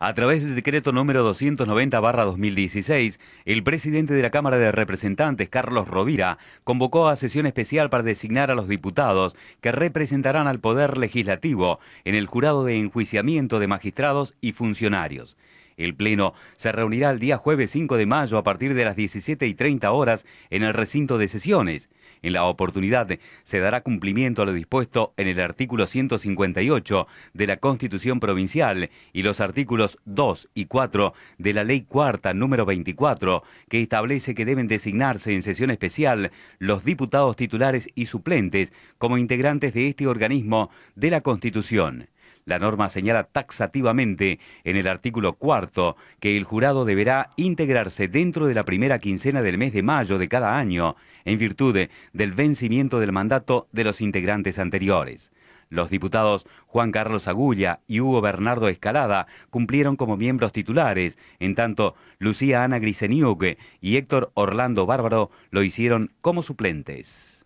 A través del decreto número 290-2016, el presidente de la Cámara de Representantes, Carlos Rovira, convocó a sesión especial para designar a los diputados que representarán al Poder Legislativo en el jurado de enjuiciamiento de magistrados y funcionarios. El Pleno se reunirá el día jueves 5 de mayo a partir de las 17 y 30 horas en el recinto de sesiones. En la oportunidad se dará cumplimiento a lo dispuesto en el artículo 158 de la Constitución Provincial y los artículos 2 y 4 de la Ley Cuarta número 24, que establece que deben designarse en sesión especial los diputados titulares y suplentes como integrantes de este organismo de la Constitución. La norma señala taxativamente en el artículo cuarto que el jurado deberá integrarse dentro de la primera quincena del mes de mayo de cada año, en virtud del vencimiento del mandato de los integrantes anteriores. Los diputados Juan Carlos Agulla y Hugo Bernardo Escalada cumplieron como miembros titulares, en tanto Lucía Ana Griseniuque y Héctor Orlando Bárbaro lo hicieron como suplentes.